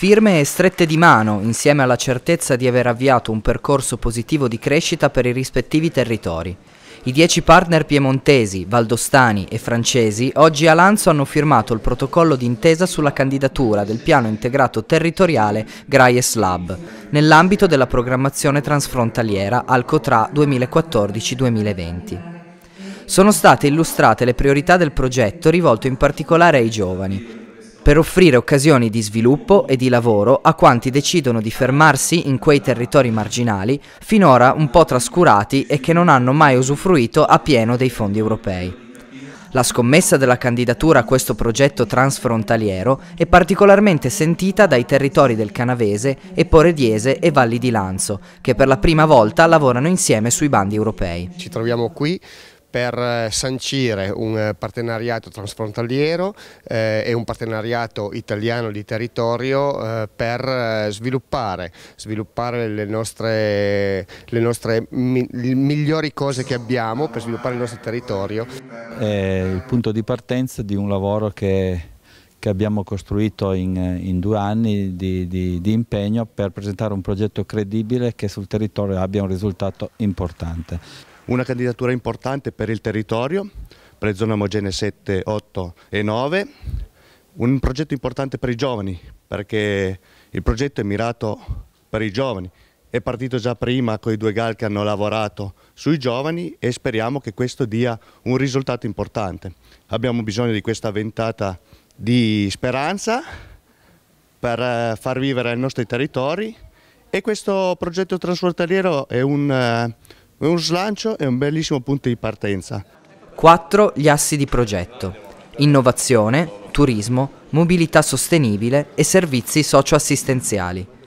Firme e strette di mano, insieme alla certezza di aver avviato un percorso positivo di crescita per i rispettivi territori. I dieci partner piemontesi, valdostani e francesi oggi a Lanzo hanno firmato il protocollo d'intesa sulla candidatura del piano integrato territoriale Graies Lab nell'ambito della programmazione transfrontaliera Alcotra 2014-2020. Sono state illustrate le priorità del progetto rivolto in particolare ai giovani, per offrire occasioni di sviluppo e di lavoro a quanti decidono di fermarsi in quei territori marginali, finora un po' trascurati e che non hanno mai usufruito a pieno dei fondi europei. La scommessa della candidatura a questo progetto transfrontaliero è particolarmente sentita dai territori del Canavese, Eporediese e Valli di Lanzo, che per la prima volta lavorano insieme sui bandi europei. Ci troviamo qui per eh, sancire un eh, partenariato transfrontaliero eh, e un partenariato italiano di territorio eh, per eh, sviluppare, sviluppare le nostre, le nostre mi, le migliori cose che abbiamo per sviluppare il nostro territorio. È il punto di partenza di un lavoro che, che abbiamo costruito in, in due anni di, di, di impegno per presentare un progetto credibile che sul territorio abbia un risultato importante una candidatura importante per il territorio, per le zone omogenee 7, 8 e 9, un progetto importante per i giovani, perché il progetto è mirato per i giovani, è partito già prima con i due GAL che hanno lavorato sui giovani e speriamo che questo dia un risultato importante. Abbiamo bisogno di questa ventata di speranza per eh, far vivere i nostri territori e questo progetto trasfrontaliero è un eh, è un slancio e un bellissimo punto di partenza. 4. Gli assi di progetto. Innovazione, turismo, mobilità sostenibile e servizi socioassistenziali.